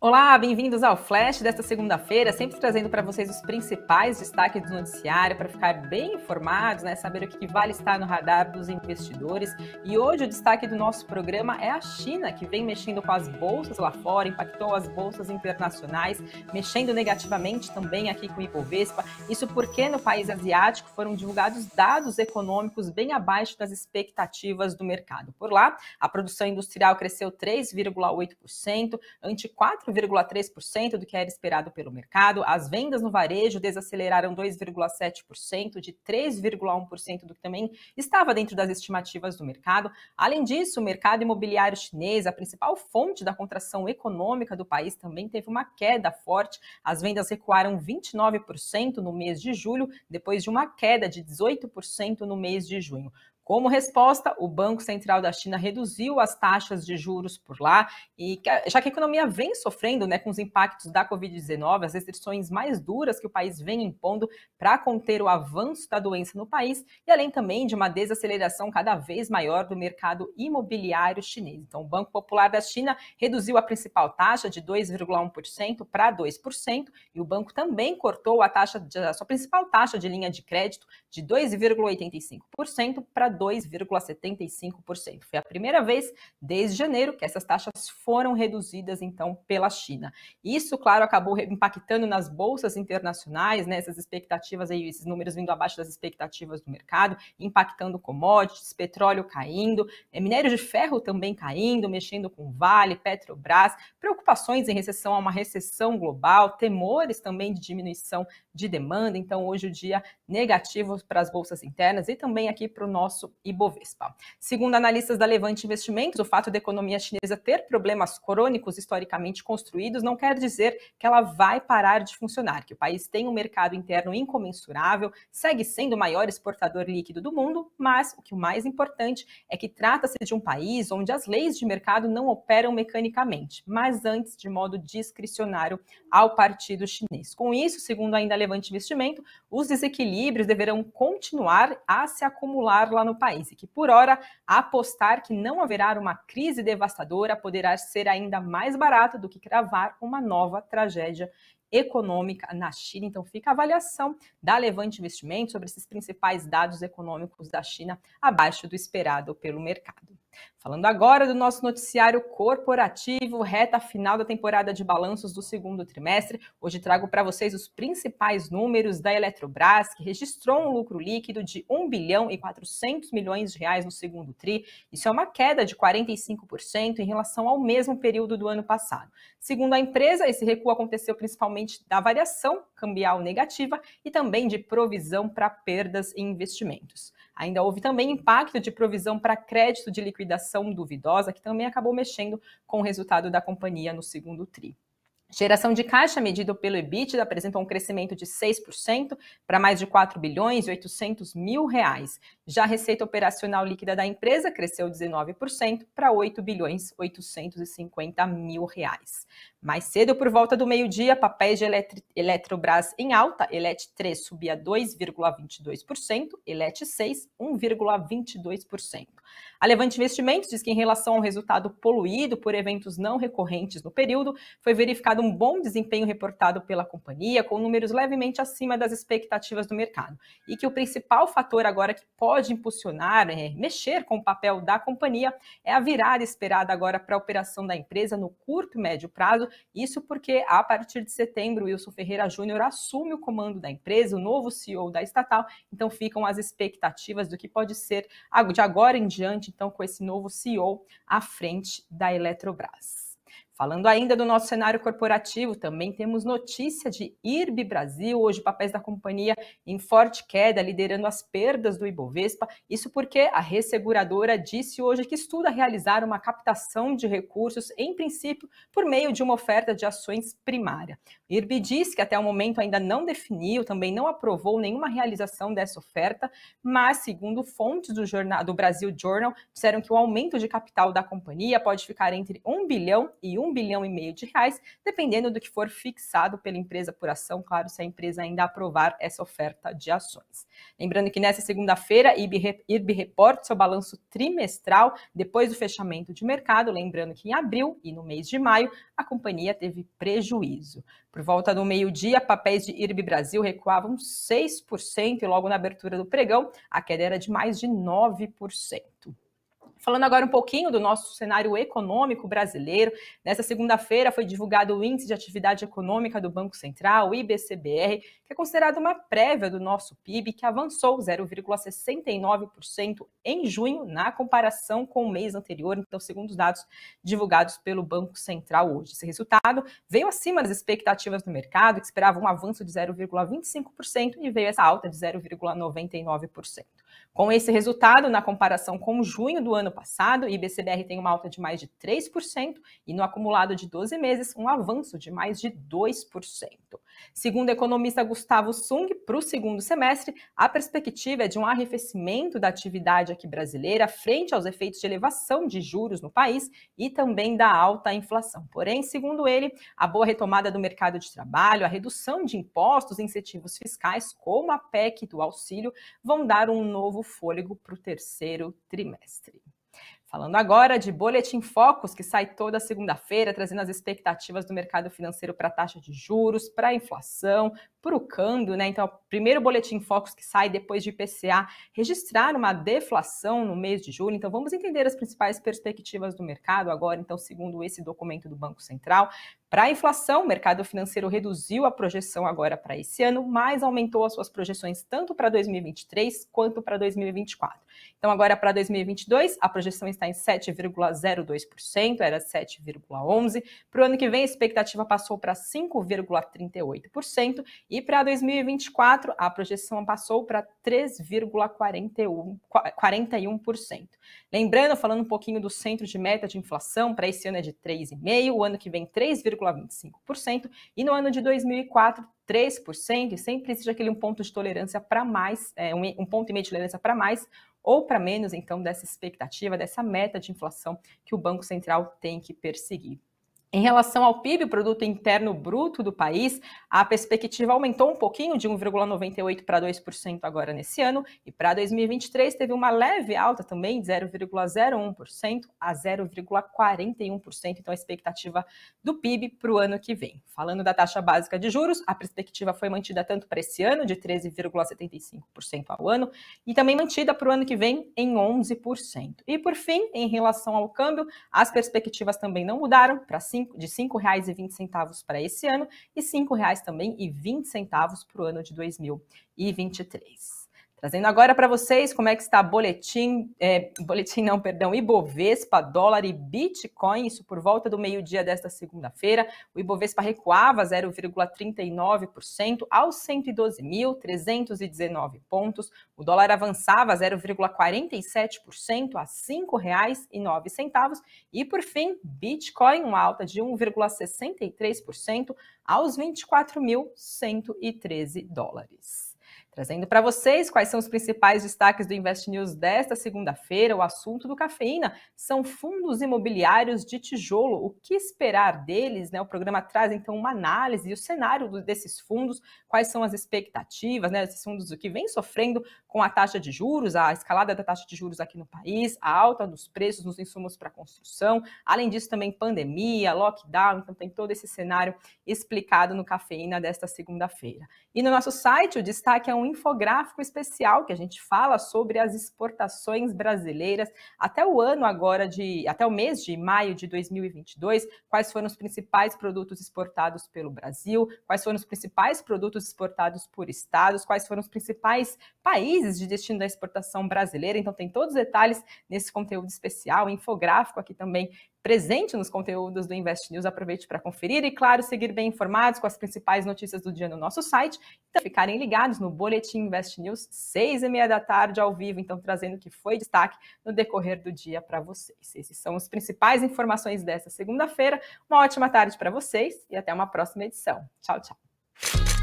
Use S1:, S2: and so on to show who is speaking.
S1: Olá, bem-vindos ao Flash desta segunda-feira, sempre trazendo para vocês os principais destaques do noticiário para ficar bem informados, né, saber o que vale estar no radar dos investidores. E hoje o destaque do nosso programa é a China, que vem mexendo com as bolsas lá fora, impactou as bolsas internacionais, mexendo negativamente também aqui com o Ibovespa. Isso porque no país asiático foram divulgados dados econômicos bem abaixo das expectativas do mercado. Por lá, a produção industrial cresceu 3,8%, ante 4 4,3% do que era esperado pelo mercado. As vendas no varejo desaceleraram 2,7%, de 3,1% do que também estava dentro das estimativas do mercado. Além disso, o mercado imobiliário chinês, a principal fonte da contração econômica do país, também teve uma queda forte. As vendas recuaram 29% no mês de julho, depois de uma queda de 18% no mês de junho. Como resposta, o Banco Central da China reduziu as taxas de juros por lá, e já que a economia vem sofrendo né, com os impactos da Covid-19, as restrições mais duras que o país vem impondo para conter o avanço da doença no país, e além também de uma desaceleração cada vez maior do mercado imobiliário chinês. Então, o Banco Popular da China reduziu a principal taxa de 2,1% para 2%, e o banco também cortou a taxa, de, a sua principal taxa de linha de crédito de 2,85% para 2,75%. Foi a primeira vez desde janeiro que essas taxas foram reduzidas então pela China. Isso, claro, acabou impactando nas bolsas internacionais, né, essas expectativas aí, esses números vindo abaixo das expectativas do mercado, impactando commodities, petróleo caindo, é, minério de ferro também caindo, mexendo com Vale, Petrobras, preocupações em recessão a uma recessão global, temores também de diminuição de demanda. Então, hoje o dia negativo para as bolsas internas e também aqui para o nosso Ibovespa. Segundo analistas da Levante Investimentos, o fato da economia chinesa ter problemas crônicos historicamente construídos não quer dizer que ela vai parar de funcionar, que o país tem um mercado interno incomensurável, segue sendo o maior exportador líquido do mundo, mas o que o mais importante é que trata-se de um país onde as leis de mercado não operam mecanicamente, mas antes de modo discricionário ao partido chinês. Com isso, segundo ainda a Levante Investimento, os desequilíbrios deverão continuar a se acumular lá no país e que, por hora, apostar que não haverá uma crise devastadora poderá ser ainda mais barato do que cravar uma nova tragédia econômica na China. Então, fica a avaliação da Levante Investimentos sobre esses principais dados econômicos da China abaixo do esperado pelo mercado. Falando agora do nosso noticiário corporativo, reta final da temporada de balanços do segundo trimestre. Hoje trago para vocês os principais números da Eletrobras, que registrou um lucro líquido de 1 bilhão e 400 milhões de reais no segundo tri. Isso é uma queda de 45% em relação ao mesmo período do ano passado. Segundo a empresa, esse recuo aconteceu principalmente da variação cambial negativa e também de provisão para perdas e investimentos. Ainda houve também impacto de provisão para crédito de liquidação duvidosa, que também acabou mexendo com o resultado da companhia no segundo TRI. Geração de caixa medida pelo EBITDA apresentou um crescimento de 6% para mais de 4 bilhões e 800 mil reais. Já a receita operacional líquida da empresa cresceu 19% para 8 bilhões 850 mil reais. Mais cedo, por volta do meio-dia, papéis de Eletri Eletrobras em alta, Elet 3 subia 2,22%, Elet 6, 1,22%. A Levante Investimentos diz que, em relação ao resultado poluído por eventos não recorrentes no período, foi verificado um bom desempenho reportado pela companhia, com números levemente acima das expectativas do mercado, e que o principal fator agora que pode impulsionar, é, mexer com o papel da companhia, é a virada esperada agora para a operação da empresa no curto e médio prazo isso porque, a partir de setembro, Wilson Ferreira Júnior assume o comando da empresa, o novo CEO da estatal. Então, ficam as expectativas do que pode ser de agora em diante, então, com esse novo CEO à frente da Eletrobras. Falando ainda do nosso cenário corporativo, também temos notícia de IRB Brasil, hoje papéis da companhia em forte queda, liderando as perdas do Ibovespa. Isso porque a resseguradora disse hoje que estuda realizar uma captação de recursos, em princípio, por meio de uma oferta de ações primária. IRB disse que até o momento ainda não definiu, também não aprovou nenhuma realização dessa oferta, mas, segundo fontes do, jornal, do Brasil Journal, disseram que o aumento de capital da companhia pode ficar entre 1 bilhão e 1 1 bilhão e meio de reais, dependendo do que for fixado pela empresa por ação, claro, se a empresa ainda aprovar essa oferta de ações. Lembrando que nessa segunda-feira, IRB, reporta seu balanço trimestral depois do fechamento de mercado, lembrando que em abril e no mês de maio, a companhia teve prejuízo. Por volta do meio-dia, papéis de IRB Brasil recuavam 6% e logo na abertura do pregão, a queda era de mais de 9%. Falando agora um pouquinho do nosso cenário econômico brasileiro, nessa segunda-feira foi divulgado o Índice de Atividade Econômica do Banco Central, o IBCBR, que é considerado uma prévia do nosso PIB, que avançou 0,69% em junho, na comparação com o mês anterior, então, segundo os dados divulgados pelo Banco Central hoje. Esse resultado veio acima das expectativas do mercado, que esperava um avanço de 0,25%, e veio essa alta de 0,99%. Com esse resultado, na comparação com junho do ano passado, o IBCBR tem uma alta de mais de 3% e no acumulado de 12 meses, um avanço de mais de 2%. Segundo o economista Gustavo Sung, para o segundo semestre, a perspectiva é de um arrefecimento da atividade aqui brasileira frente aos efeitos de elevação de juros no país e também da alta inflação. Porém, segundo ele, a boa retomada do mercado de trabalho, a redução de impostos e incentivos fiscais, como a PEC do auxílio, vão dar um novo fôlego para o terceiro trimestre. Falando agora de Boletim Focus, que sai toda segunda-feira, trazendo as expectativas do mercado financeiro para a taxa de juros, para a inflação, para o câmbio, né? Então, o primeiro Boletim Focus que sai depois de IPCA registrar uma deflação no mês de julho. Então, vamos entender as principais perspectivas do mercado agora, então, segundo esse documento do Banco Central. Para a inflação, o mercado financeiro reduziu a projeção agora para esse ano, mas aumentou as suas projeções tanto para 2023 quanto para 2024. Então, agora para 2022, a projeção está em 7,02%, era 7,11%. Para o ano que vem, a expectativa passou para 5,38%. E para 2024, a projeção passou para 3,41%. Lembrando, falando um pouquinho do centro de meta de inflação, para esse ano é de 3,5%, o ano que vem 3, 3,25%, e no ano de 2004, 3%, e sempre existe aquele um ponto de tolerância para mais, é, um, um ponto e meio de tolerância para mais ou para menos, então, dessa expectativa, dessa meta de inflação que o Banco Central tem que perseguir. Em relação ao PIB, o produto interno bruto do país, a perspectiva aumentou um pouquinho de 1,98 para 2% agora nesse ano e para 2023 teve uma leve alta também de 0,01% a 0,41%, então a expectativa do PIB para o ano que vem. Falando da taxa básica de juros, a perspectiva foi mantida tanto para esse ano de 13,75% ao ano e também mantida para o ano que vem em 11%. E por fim, em relação ao câmbio, as perspectivas também não mudaram para cima cinco, de R$ 5,20 para esse ano e R$ 5,20 também para o ano de 2023. Trazendo agora para vocês como é que está boletim, é, boletim não, perdão, Ibovespa, dólar e Bitcoin, isso por volta do meio-dia desta segunda-feira. O Ibovespa recuava 0,39% aos 112.319 pontos. O dólar avançava 0,47% a R$ 5,09 e por fim, Bitcoin, uma alta de 1,63% aos 24.113 dólares. Trazendo para vocês quais são os principais destaques do Invest News desta segunda-feira, o assunto do cafeína são fundos imobiliários de tijolo. O que esperar deles? Né? O programa traz então uma análise e o cenário desses fundos, quais são as expectativas, né? Esses fundos que vem sofrendo com a taxa de juros, a escalada da taxa de juros aqui no país, a alta dos preços nos insumos para construção, além disso também pandemia, lockdown, então tem todo esse cenário explicado no cafeína desta segunda-feira. E no nosso site, o destaque é um infográfico especial que a gente fala sobre as exportações brasileiras até o ano agora de até o mês de maio de 2022, quais foram os principais produtos exportados pelo Brasil, quais foram os principais produtos exportados por estados, quais foram os principais países de destino da exportação brasileira. Então tem todos os detalhes nesse conteúdo especial, infográfico aqui também presente nos conteúdos do Invest News. Aproveite para conferir e, claro, seguir bem informados com as principais notícias do dia no nosso site. Então, ficarem ligados no Boletim Invest News, seis e meia da tarde, ao vivo, então trazendo o que foi destaque no decorrer do dia para vocês. Essas são os principais informações dessa segunda-feira. Uma ótima tarde para vocês e até uma próxima edição. Tchau, tchau.